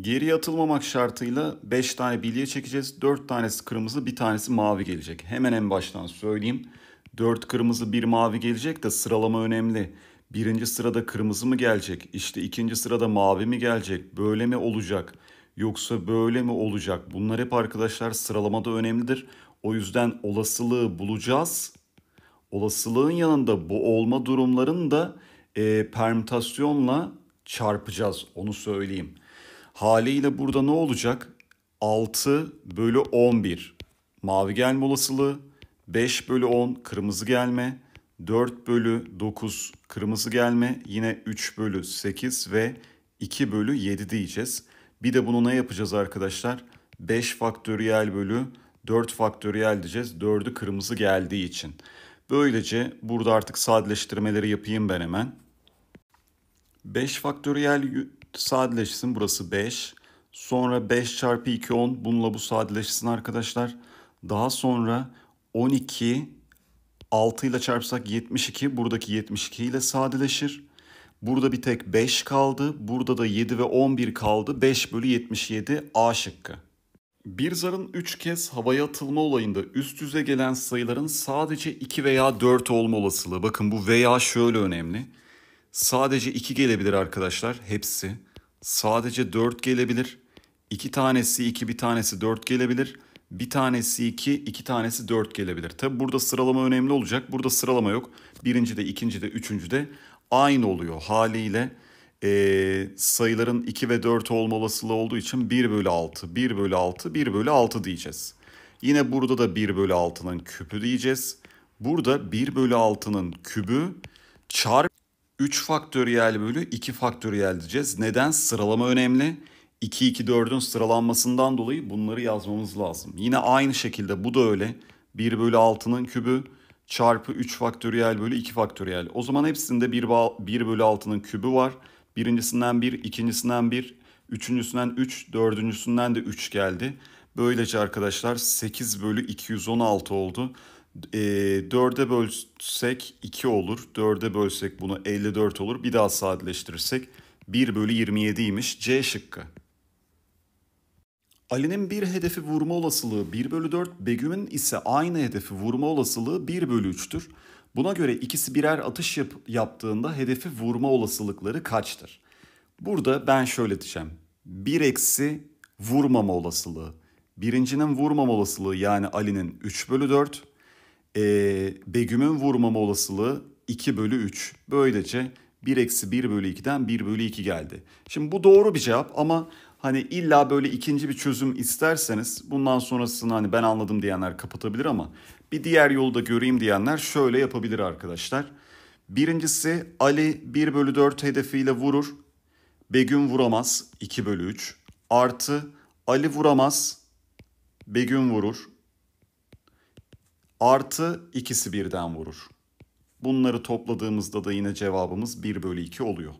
Geri atılmamak şartıyla 5 tane bilye çekeceğiz. 4 tanesi kırmızı, bir tanesi mavi gelecek. Hemen en baştan söyleyeyim. 4 kırmızı, 1 mavi gelecek de sıralama önemli. Birinci sırada kırmızı mı gelecek? İşte ikinci sırada mavi mi gelecek? Böyle mi olacak? Yoksa böyle mi olacak? Bunlar hep arkadaşlar sıralamada önemlidir. O yüzden olasılığı bulacağız. Olasılığın yanında bu olma durumlarını da e, permütasyonla çarpacağız. Onu söyleyeyim. Haliyle burada ne olacak? 6 bölü 11 mavi gelme olasılığı, 5 bölü 10 kırmızı gelme, 4 bölü 9 kırmızı gelme, yine 3 bölü 8 ve 2 bölü 7 diyeceğiz. Bir de bunu ne yapacağız arkadaşlar? 5 faktöriyel bölü 4 faktöriyel diyeceğiz. 4'ü kırmızı geldiği için. Böylece burada artık sadeleştirmeleri yapayım ben hemen. 5 faktöriyel sadeleşsin burası 5. Sonra 5 çarpı 2 10 bununla bu sadeleşsin arkadaşlar. Daha sonra 12 6 ile çarpsak 72 buradaki 72 ile sadeleşir. Burada bir tek 5 kaldı. Burada da 7 ve 11 kaldı. 5 bölü 77 A şıkkı. Bir zarın 3 kez havaya atılma olayında üst yüze gelen sayıların sadece 2 veya 4 olma olasılığı. Bakın bu veya şöyle önemli. Sadece 2 gelebilir arkadaşlar hepsi. Sadece 4 gelebilir. 2 tanesi 2 bir tanesi 4 gelebilir. Bir tanesi 2, iki tanesi 4 gelebilir. Tabi burada sıralama önemli olacak. Burada sıralama yok. Birinci de, ikinci de, üçüncü de aynı oluyor haliyle. E, sayıların 2 ve 4 olma olasılığı olduğu için 1 bölü 6, 1 bölü 6, 1 bölü 6 diyeceğiz. Yine burada da 1 bölü 6'nın küpü diyeceğiz. Burada 1 bölü 6'nın kübü çarp. 3 faktöriyel bölü 2 faktöriyel diyeceğiz. Neden? Sıralama önemli. 2-2-4'ün sıralanmasından dolayı bunları yazmamız lazım. Yine aynı şekilde bu da öyle. 1 bölü 6'nın kübü çarpı 3 faktöriyel bölü 2 faktöriyel. O zaman hepsinde 1, 1 bölü 6'nın kübü var. Birincisinden 1, ikincisinden 1, üçüncüsünden 3, dördüncüsünden de 3 geldi. Böylece arkadaşlar 8 bölü 216 oldu. E, ee, 4'e bölsek 2 olur. 4'e bölsek bunu 54 olur. Bir daha sadeleştirirsek 1 bölü 27'ymiş C şıkkı. Ali'nin bir hedefi vurma olasılığı 1 bölü 4, Begüm'ün ise aynı hedefi vurma olasılığı 1 bölü 3'tür. Buna göre ikisi birer atış yap- yaptığında hedefi vurma olasılıkları kaçtır? Burada ben şöyle diyeceğim. 1 eksi vurmama olasılığı. Birincinin vurmama olasılığı yani Ali'nin 3 bölü 4 e, Begüm'ün vurmama olasılığı 2 bölü 3. Böylece 1 eksi 1 bölü 2'den 1 bölü 2 geldi. Şimdi bu doğru bir cevap ama hani illa böyle ikinci bir çözüm isterseniz bundan sonrasını hani ben anladım diyenler kapatabilir ama bir diğer yolu da göreyim diyenler şöyle yapabilir arkadaşlar. Birincisi Ali 1 bölü 4 hedefiyle vurur. Begüm vuramaz 2 bölü 3. Artı Ali vuramaz Begüm vurur artı ikisi birden vurur. Bunları topladığımızda da yine cevabımız 1 bölü 2 oluyor.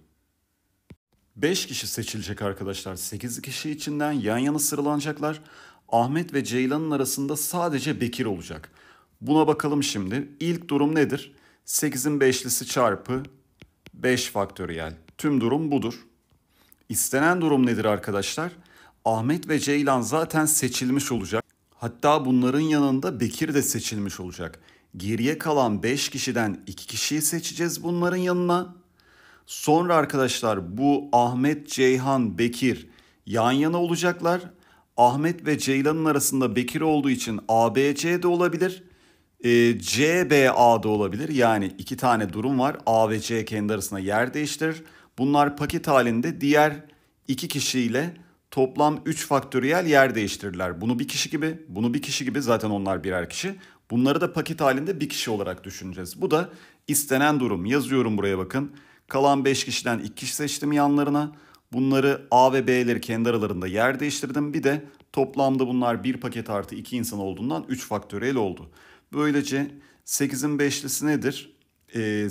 5 kişi seçilecek arkadaşlar. 8 kişi içinden yan yana sıralanacaklar. Ahmet ve Ceylan'ın arasında sadece Bekir olacak. Buna bakalım şimdi. İlk durum nedir? 8'in 5'lisi çarpı 5 faktöriyel. Tüm durum budur. İstenen durum nedir arkadaşlar? Ahmet ve Ceylan zaten seçilmiş olacak. Hatta bunların yanında Bekir de seçilmiş olacak. Geriye kalan 5 kişiden 2 kişiyi seçeceğiz bunların yanına. Sonra arkadaşlar bu Ahmet, Ceyhan, Bekir yan yana olacaklar. Ahmet ve Ceylan'ın arasında Bekir olduğu için ABC de olabilir. E, ee, CBA da olabilir. Yani iki tane durum var. A ve C kendi arasında yer değiştirir. Bunlar paket halinde diğer iki kişiyle toplam 3 faktöriyel yer değiştirdiler. Bunu bir kişi gibi, bunu bir kişi gibi zaten onlar birer kişi. Bunları da paket halinde bir kişi olarak düşüneceğiz. Bu da istenen durum. Yazıyorum buraya bakın. Kalan 5 kişiden 2 kişi seçtim yanlarına. Bunları A ve B'leri kendi aralarında yer değiştirdim. Bir de toplamda bunlar bir paket artı 2 insan olduğundan 3 faktöriyel oldu. Böylece 8'in 5'lisi nedir?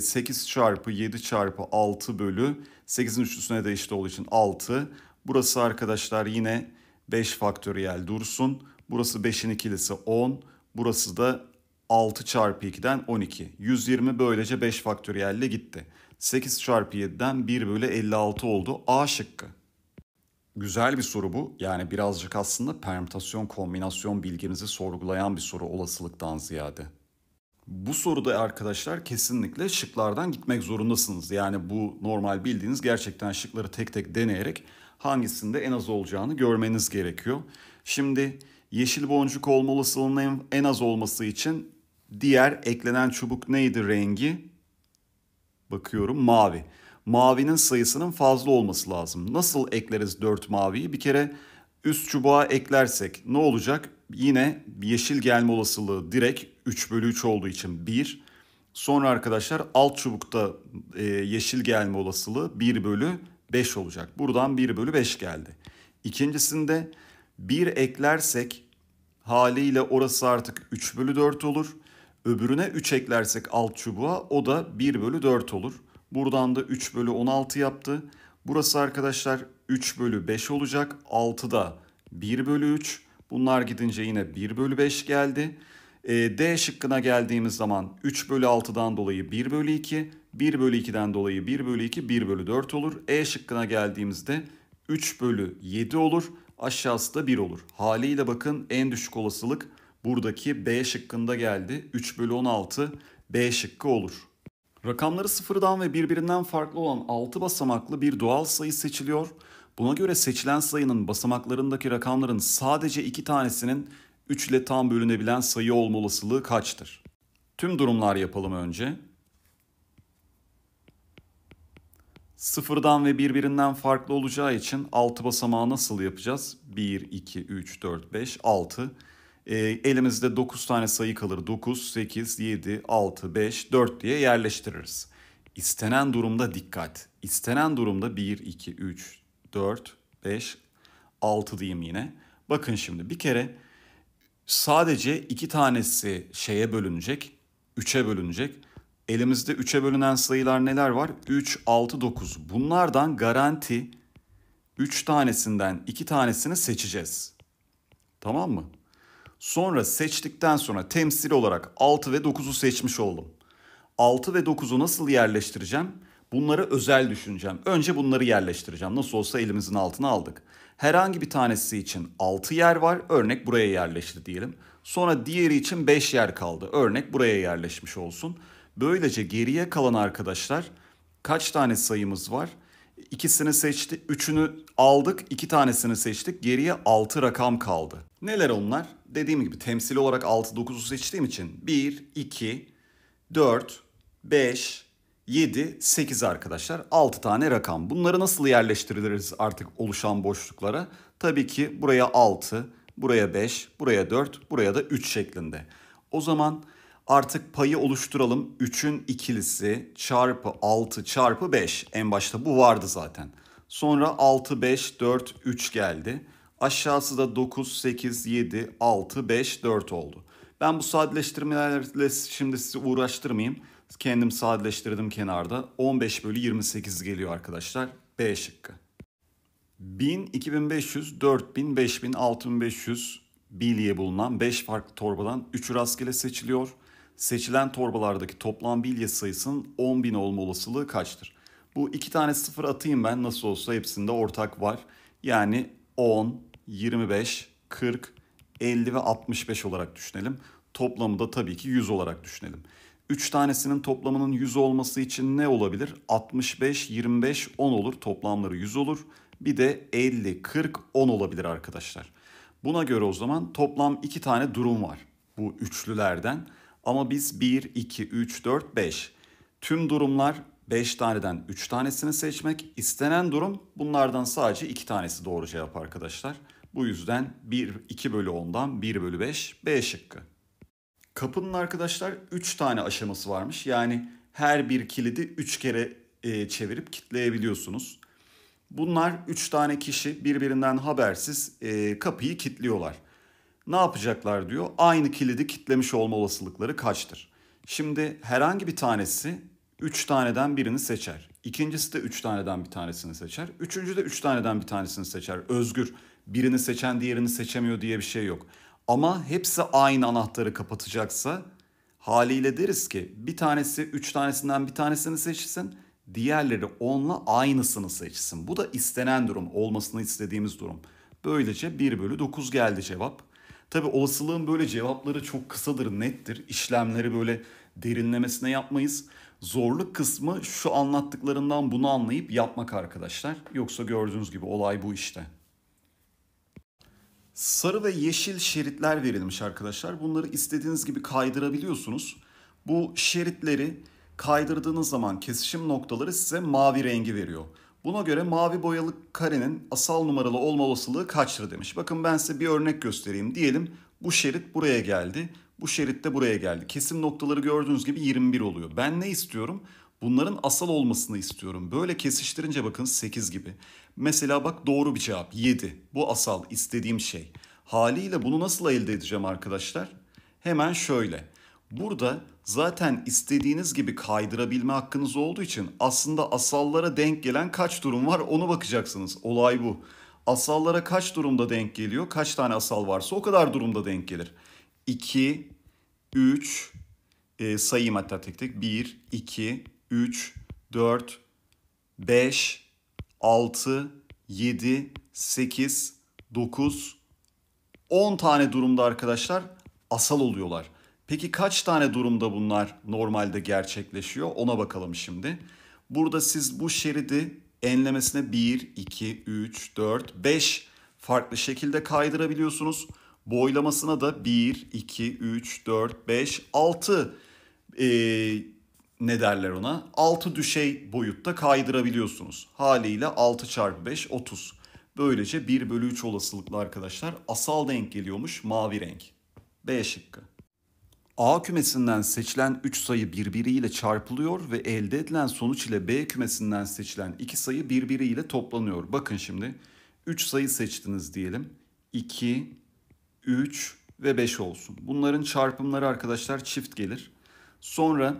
8 ee, çarpı 7 çarpı 6 bölü 8'in üçlüsüne de eşit olduğu için 6. Burası arkadaşlar yine 5 faktöriyel dursun. Burası 5'in ikilisi 10. Burası da 6 çarpı 2'den 12. 120 böylece 5 faktöriyelle gitti. 8 çarpı 7'den 1 bölü 56 oldu. A şıkkı. Güzel bir soru bu. Yani birazcık aslında permütasyon kombinasyon bilginizi sorgulayan bir soru olasılıktan ziyade. Bu soruda arkadaşlar kesinlikle şıklardan gitmek zorundasınız. Yani bu normal bildiğiniz gerçekten şıkları tek tek deneyerek hangisinde en az olacağını görmeniz gerekiyor. Şimdi yeşil boncuk olma olasılığının en az olması için diğer eklenen çubuk neydi rengi? Bakıyorum mavi. Mavinin sayısının fazla olması lazım. Nasıl ekleriz 4 maviyi? Bir kere üst çubuğa eklersek ne olacak? Yine yeşil gelme olasılığı direkt 3 bölü 3 olduğu için 1. Sonra arkadaşlar alt çubukta e, yeşil gelme olasılığı 1 bölü 5 olacak. Buradan 1 bölü 5 geldi. İkincisinde 1 eklersek haliyle orası artık 3 bölü 4 olur. Öbürüne 3 eklersek alt çubuğa o da 1 bölü 4 olur. Buradan da 3 bölü 16 yaptı. Burası arkadaşlar 3 bölü 5 olacak. 6 da 1 bölü 3. Bunlar gidince yine 1 bölü 5 geldi. Ee, D şıkkına geldiğimiz zaman 3 bölü 6'dan dolayı 1 bölü 2. 1 bölü 2'den dolayı 1 bölü 2 1 bölü 4 olur. E şıkkına geldiğimizde 3 bölü 7 olur. Aşağısı da 1 olur. Haliyle bakın en düşük olasılık buradaki B şıkkında geldi. 3 bölü 16 B şıkkı olur. Rakamları sıfırdan ve birbirinden farklı olan 6 basamaklı bir doğal sayı seçiliyor. Buna göre seçilen sayının basamaklarındaki rakamların sadece 2 tanesinin 3 ile tam bölünebilen sayı olma olasılığı kaçtır? Tüm durumlar yapalım önce. Sıfırdan ve birbirinden farklı olacağı için 6 basamağı nasıl yapacağız? 1, 2, 3, 4, 5, 6. E, elimizde 9 tane sayı kalır. 9, 8, 7, 6, 5, 4 diye yerleştiririz. İstenen durumda dikkat. İstenen durumda 1, 2, 3, 4, 5, 6 diyeyim yine. Bakın şimdi bir kere sadece iki tanesi şeye bölünecek, 3'e bölünecek. Elimizde 3'e bölünen sayılar neler var? 3, 6, 9. Bunlardan garanti 3 tanesinden 2 tanesini seçeceğiz. Tamam mı? Sonra seçtikten sonra temsil olarak 6 ve 9'u seçmiş oldum. 6 ve 9'u nasıl yerleştireceğim? Bunları özel düşüneceğim. Önce bunları yerleştireceğim. Nasıl olsa elimizin altına aldık. Herhangi bir tanesi için 6 yer var. Örnek buraya yerleşti diyelim. Sonra diğeri için 5 yer kaldı. Örnek buraya yerleşmiş olsun. Böylece geriye kalan arkadaşlar kaç tane sayımız var? İkisini seçti, üçünü aldık, iki tanesini seçtik. Geriye altı rakam kaldı. Neler onlar? Dediğim gibi temsili olarak 6 9'u seçtiğim için 1 2 4 5 7 8 arkadaşlar 6 tane rakam. Bunları nasıl yerleştiririz artık oluşan boşluklara? Tabii ki buraya 6, buraya 5, buraya 4, buraya da 3 şeklinde. O zaman Artık payı oluşturalım. 3'ün ikilisi çarpı 6 çarpı 5. En başta bu vardı zaten. Sonra 6, 5, 4, 3 geldi. Aşağısı da 9, 8, 7, 6, 5, 4 oldu. Ben bu sadeleştirmelerle şimdi sizi uğraştırmayayım. Kendim sadeleştirdim kenarda. 15 bölü 28 geliyor arkadaşlar. B şıkkı. 1000, 2500, 4000, 5000, 6500 bilye bulunan 5 farklı torbadan 3'ü rastgele seçiliyor seçilen torbalardaki toplam bilye sayısının 10.000 olma olasılığı kaçtır? Bu iki tane sıfır atayım ben nasıl olsa hepsinde ortak var. Yani 10, 25, 40, 50 ve 65 olarak düşünelim. Toplamı da tabii ki 100 olarak düşünelim. 3 tanesinin toplamının 100 olması için ne olabilir? 65, 25, 10 olur. Toplamları 100 olur. Bir de 50, 40, 10 olabilir arkadaşlar. Buna göre o zaman toplam 2 tane durum var bu üçlülerden. Ama biz 1, 2, 3, 4, 5. Tüm durumlar 5 taneden 3 tanesini seçmek. istenen durum bunlardan sadece 2 tanesi doğru cevap arkadaşlar. Bu yüzden 1, 2 bölü 10'dan 1 bölü 5 B şıkkı. Kapının arkadaşlar 3 tane aşaması varmış. Yani her bir kilidi 3 kere e, çevirip kitleyebiliyorsunuz. Bunlar 3 tane kişi birbirinden habersiz e, kapıyı kilitliyorlar ne yapacaklar diyor. Aynı kilidi kitlemiş olma olasılıkları kaçtır? Şimdi herhangi bir tanesi 3 taneden birini seçer. İkincisi de 3 taneden bir tanesini seçer. Üçüncü de 3 üç taneden bir tanesini seçer. Özgür birini seçen diğerini seçemiyor diye bir şey yok. Ama hepsi aynı anahtarı kapatacaksa haliyle deriz ki bir tanesi 3 tanesinden bir tanesini seçsin. Diğerleri onunla aynısını seçsin. Bu da istenen durum. Olmasını istediğimiz durum. Böylece 1 bölü 9 geldi cevap. Tabi olasılığın böyle cevapları çok kısadır, nettir. İşlemleri böyle derinlemesine yapmayız. Zorluk kısmı şu anlattıklarından bunu anlayıp yapmak arkadaşlar. Yoksa gördüğünüz gibi olay bu işte. Sarı ve yeşil şeritler verilmiş arkadaşlar. Bunları istediğiniz gibi kaydırabiliyorsunuz. Bu şeritleri kaydırdığınız zaman kesişim noktaları size mavi rengi veriyor. Buna göre mavi boyalı karenin asal numaralı olma olasılığı kaçtır demiş. Bakın ben size bir örnek göstereyim. Diyelim bu şerit buraya geldi. Bu şerit de buraya geldi. Kesim noktaları gördüğünüz gibi 21 oluyor. Ben ne istiyorum? Bunların asal olmasını istiyorum. Böyle kesiştirince bakın 8 gibi. Mesela bak doğru bir cevap 7. Bu asal istediğim şey. Haliyle bunu nasıl elde edeceğim arkadaşlar? Hemen şöyle. Burada zaten istediğiniz gibi kaydırabilme hakkınız olduğu için aslında asallara denk gelen kaç durum var onu bakacaksınız. Olay bu. Asallara kaç durumda denk geliyor? Kaç tane asal varsa o kadar durumda denk gelir. 2, 3, e, sayayım hatta tek tek. 1, 2, 3, 4, 5, 6, 7, 8, 9, 10 tane durumda arkadaşlar asal oluyorlar. Peki kaç tane durumda bunlar normalde gerçekleşiyor? Ona bakalım şimdi. Burada siz bu şeridi enlemesine 1, 2, 3, 4, 5 farklı şekilde kaydırabiliyorsunuz. Boylamasına da 1, 2, 3, 4, 5, 6 e, ne derler ona? 6 düşey boyutta kaydırabiliyorsunuz. Haliyle 6 çarpı 5 30. Böylece 1 bölü 3 olasılıkla arkadaşlar asal denk geliyormuş mavi renk. B şıkkı. A kümesinden seçilen 3 sayı birbiriyle çarpılıyor ve elde edilen sonuç ile B kümesinden seçilen 2 sayı birbiriyle toplanıyor. Bakın şimdi 3 sayı seçtiniz diyelim. 2, 3 ve 5 olsun. Bunların çarpımları arkadaşlar çift gelir. Sonra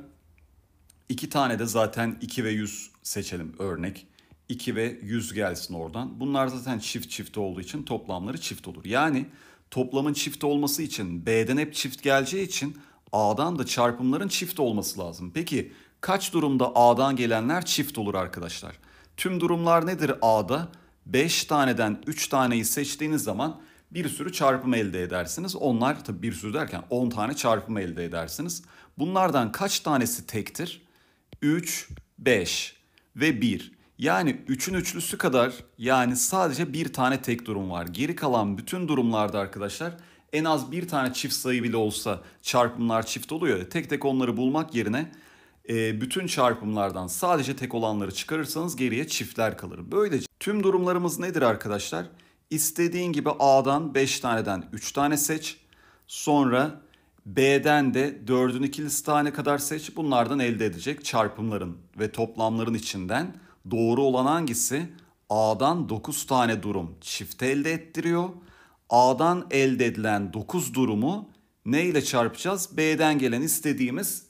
2 tane de zaten 2 ve 100 seçelim örnek. 2 ve 100 gelsin oradan. Bunlar zaten çift çift olduğu için toplamları çift olur. Yani toplamın çift olması için B'den hep çift geleceği için A'dan da çarpımların çift olması lazım. Peki kaç durumda A'dan gelenler çift olur arkadaşlar? Tüm durumlar nedir A'da? 5 taneden 3 taneyi seçtiğiniz zaman bir sürü çarpım elde edersiniz. Onlar tabi bir sürü derken 10 tane çarpım elde edersiniz. Bunlardan kaç tanesi tektir? 3, 5 ve 1. Yani üçün üçlüsü kadar yani sadece bir tane tek durum var. Geri kalan bütün durumlarda arkadaşlar en az bir tane çift sayı bile olsa çarpımlar çift oluyor Tek tek onları bulmak yerine e, bütün çarpımlardan sadece tek olanları çıkarırsanız geriye çiftler kalır. Böylece tüm durumlarımız nedir arkadaşlar? İstediğin gibi A'dan 5 taneden 3 tane seç. Sonra B'den de 4'ün ikilisi tane kadar seç. Bunlardan elde edecek çarpımların ve toplamların içinden Doğru olan hangisi? A'dan 9 tane durum çifte elde ettiriyor. A'dan elde edilen 9 durumu ne ile çarpacağız? B'den gelen istediğimiz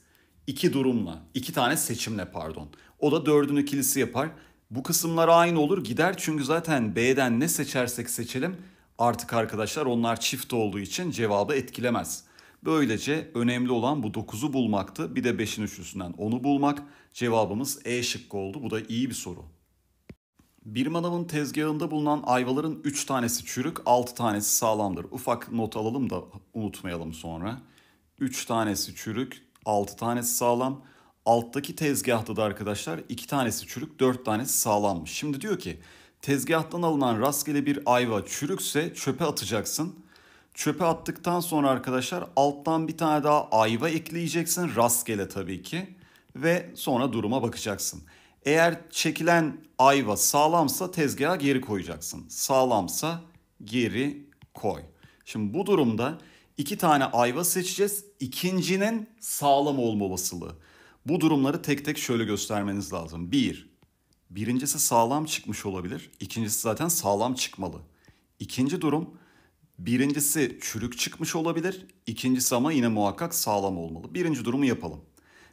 2 durumla, 2 tane seçimle pardon. O da 4'ün ikilisi yapar. Bu kısımlar aynı olur gider çünkü zaten B'den ne seçersek seçelim artık arkadaşlar onlar çift olduğu için cevabı etkilemez. Böylece önemli olan bu 9'u bulmaktı. Bir de 5'in üçlüsünden 10'u bulmak. Cevabımız E şıkkı oldu. Bu da iyi bir soru. Bir manavın tezgahında bulunan ayvaların 3 tanesi çürük, 6 tanesi sağlamdır. Ufak not alalım da unutmayalım sonra. 3 tanesi çürük, 6 tanesi sağlam. Alttaki tezgahta da arkadaşlar 2 tanesi çürük, 4 tanesi sağlammış. Şimdi diyor ki tezgahtan alınan rastgele bir ayva çürükse çöpe atacaksın. Çöpe attıktan sonra arkadaşlar alttan bir tane daha ayva ekleyeceksin rastgele tabii ki ve sonra duruma bakacaksın. Eğer çekilen ayva sağlamsa tezgaha geri koyacaksın. Sağlamsa geri koy. Şimdi bu durumda iki tane ayva seçeceğiz. İkincinin sağlam olma olasılığı. Bu durumları tek tek şöyle göstermeniz lazım. Bir, birincisi sağlam çıkmış olabilir. İkincisi zaten sağlam çıkmalı. İkinci durum Birincisi çürük çıkmış olabilir. İkincisi ama yine muhakkak sağlam olmalı. Birinci durumu yapalım.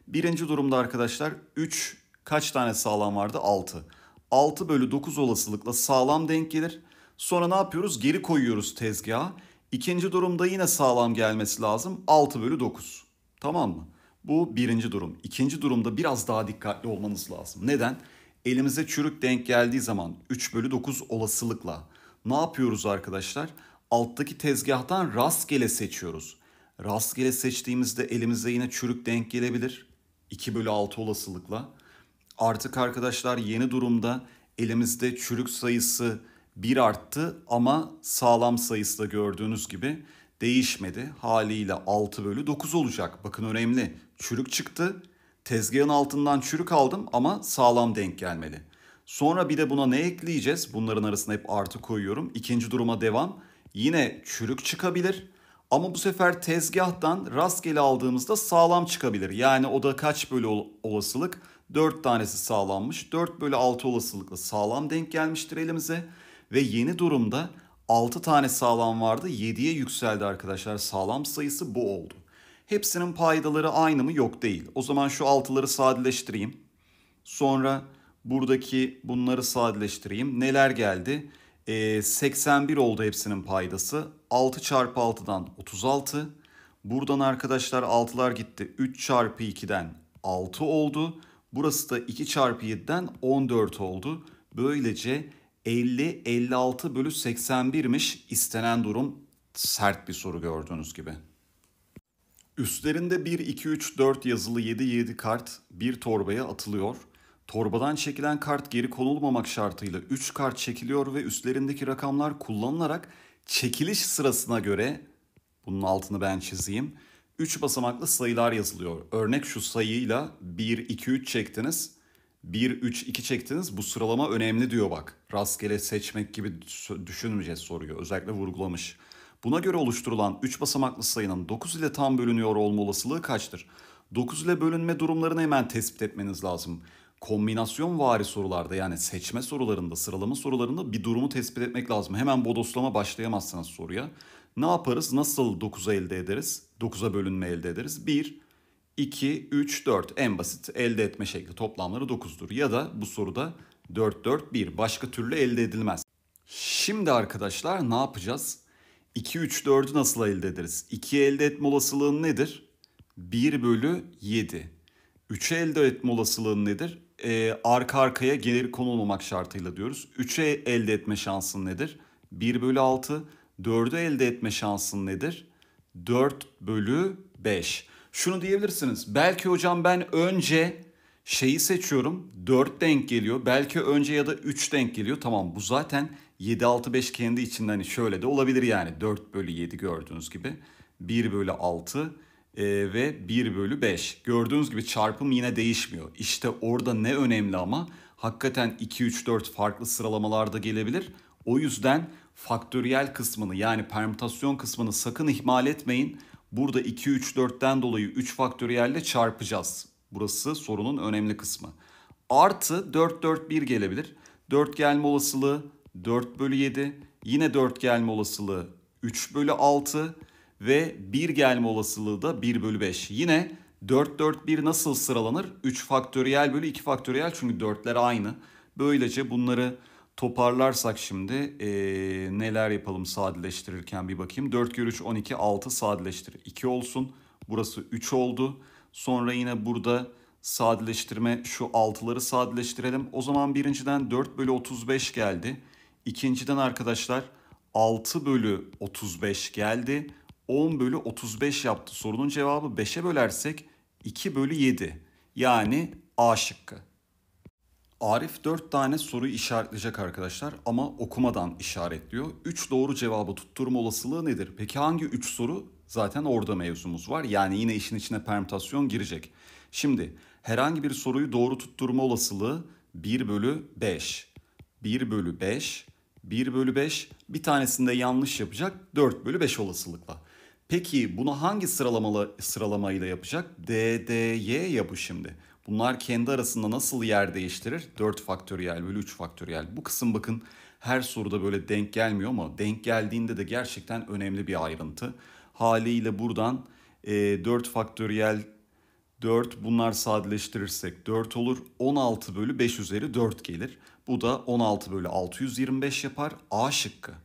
Birinci durumda arkadaşlar 3 kaç tane sağlam vardı? 6. 6 bölü 9 olasılıkla sağlam denk gelir. Sonra ne yapıyoruz? Geri koyuyoruz tezgaha. İkinci durumda yine sağlam gelmesi lazım. 6 bölü 9. Tamam mı? Bu birinci durum. İkinci durumda biraz daha dikkatli olmanız lazım. Neden? Elimize çürük denk geldiği zaman 3 bölü 9 olasılıkla ne yapıyoruz arkadaşlar? Arkadaşlar alttaki tezgahtan rastgele seçiyoruz. Rastgele seçtiğimizde elimize yine çürük denk gelebilir. 2 bölü 6 olasılıkla. Artık arkadaşlar yeni durumda elimizde çürük sayısı 1 arttı ama sağlam sayısı da gördüğünüz gibi değişmedi. Haliyle 6 bölü 9 olacak. Bakın önemli. Çürük çıktı. Tezgahın altından çürük aldım ama sağlam denk gelmeli. Sonra bir de buna ne ekleyeceğiz? Bunların arasına hep artı koyuyorum. İkinci duruma devam. Yine çürük çıkabilir ama bu sefer tezgahtan rastgele aldığımızda sağlam çıkabilir. Yani o da kaç bölü olasılık? 4 tanesi sağlanmış. 4 bölü 6 olasılıkla sağlam denk gelmiştir elimize. Ve yeni durumda 6 tane sağlam vardı. 7'ye yükseldi arkadaşlar. Sağlam sayısı bu oldu. Hepsinin paydaları aynı mı? Yok değil. O zaman şu 6'ları sadeleştireyim. Sonra buradaki bunları sadeleştireyim. Neler geldi? E, ee, 81 oldu hepsinin paydası. 6 çarpı 6'dan 36. Buradan arkadaşlar 6'lar gitti. 3 çarpı 2'den 6 oldu. Burası da 2 çarpı 7'den 14 oldu. Böylece 50, 56 bölü 81'miş istenen durum sert bir soru gördüğünüz gibi. Üstlerinde 1, 2, 3, 4 yazılı 7, 7 kart bir torbaya atılıyor. Torbadan çekilen kart geri konulmamak şartıyla 3 kart çekiliyor ve üstlerindeki rakamlar kullanılarak çekiliş sırasına göre bunun altını ben çizeyim. 3 basamaklı sayılar yazılıyor. Örnek şu sayıyla 1 2 3 çektiniz. 1 3 2 çektiniz. Bu sıralama önemli diyor bak. Rastgele seçmek gibi düşünmeyeceğiz soruyor, Özellikle vurgulamış. Buna göre oluşturulan 3 basamaklı sayının 9 ile tam bölünüyor olma olasılığı kaçtır? 9 ile bölünme durumlarını hemen tespit etmeniz lazım kombinasyon vari sorularda yani seçme sorularında, sıralama sorularında bir durumu tespit etmek lazım. Hemen bodoslama başlayamazsınız soruya. Ne yaparız? Nasıl 9'a elde ederiz? 9'a bölünme elde ederiz. 1, 2, 3, 4 en basit elde etme şekli toplamları 9'dur. Ya da bu soruda 4, 4, 1 başka türlü elde edilmez. Şimdi arkadaşlar ne yapacağız? 2, 3, 4'ü nasıl elde ederiz? 2'yi elde etme olasılığın nedir? 1 bölü 7. 3'e elde etme olasılığın nedir? e, arka arkaya gelir konulmamak şartıyla diyoruz. 3'e elde etme şansın nedir? 1 bölü 6. 4'ü elde etme şansın nedir? 4 bölü 5. Şunu diyebilirsiniz. Belki hocam ben önce şeyi seçiyorum. 4 denk geliyor. Belki önce ya da 3 denk geliyor. Tamam bu zaten 7, 6, 5 kendi içinden hani şöyle de olabilir yani. 4 bölü 7 gördüğünüz gibi. 1 bölü 6, e, ve 1 bölü 5. Gördüğünüz gibi çarpım yine değişmiyor. İşte orada ne önemli ama hakikaten 2, 3, 4 farklı sıralamalarda gelebilir. O yüzden faktöriyel kısmını yani permütasyon kısmını sakın ihmal etmeyin. Burada 2, 3, 4'ten dolayı 3 faktöriyelle çarpacağız. Burası sorunun önemli kısmı. Artı 4, 4, 1 gelebilir. 4 gelme olasılığı 4 bölü 7. Yine 4 gelme olasılığı 3 bölü 6 ve bir gelme olasılığı da 1 bölü 5. Yine 4 4 1 nasıl sıralanır? 3 faktöriyel bölü 2 faktöriyel çünkü 4'ler aynı. Böylece bunları toparlarsak şimdi ee, neler yapalım sadeleştirirken bir bakayım. 4 kere 3 12 6 sadeleştir 2 olsun. Burası 3 oldu. Sonra yine burada sadeleştirme şu 6'ları sadeleştirelim. O zaman birinciden 4 bölü 35 geldi. İkinciden arkadaşlar 6 bölü 35 geldi. 10 bölü 35 yaptı. Sorunun cevabı 5'e bölersek 2 bölü 7. Yani A şıkkı. Arif 4 tane soruyu işaretleyecek arkadaşlar ama okumadan işaretliyor. 3 doğru cevabı tutturma olasılığı nedir? Peki hangi 3 soru? Zaten orada mevzumuz var. Yani yine işin içine permütasyon girecek. Şimdi herhangi bir soruyu doğru tutturma olasılığı 1 bölü 5. 1 bölü 5, 1 bölü 5 bir tanesinde yanlış yapacak 4 bölü 5 olasılıkla. Peki bunu hangi sıralamalı sıralamayla yapacak? DDY ya bu şimdi. Bunlar kendi arasında nasıl yer değiştirir? 4 faktöriyel bölü 3 faktöriyel. Bu kısım bakın her soruda böyle denk gelmiyor ama denk geldiğinde de gerçekten önemli bir ayrıntı. Haliyle buradan e, 4 faktöriyel 4 bunlar sadeleştirirsek 4 olur. 16 bölü 5 üzeri 4 gelir. Bu da 16 bölü 625 yapar. A şıkkı.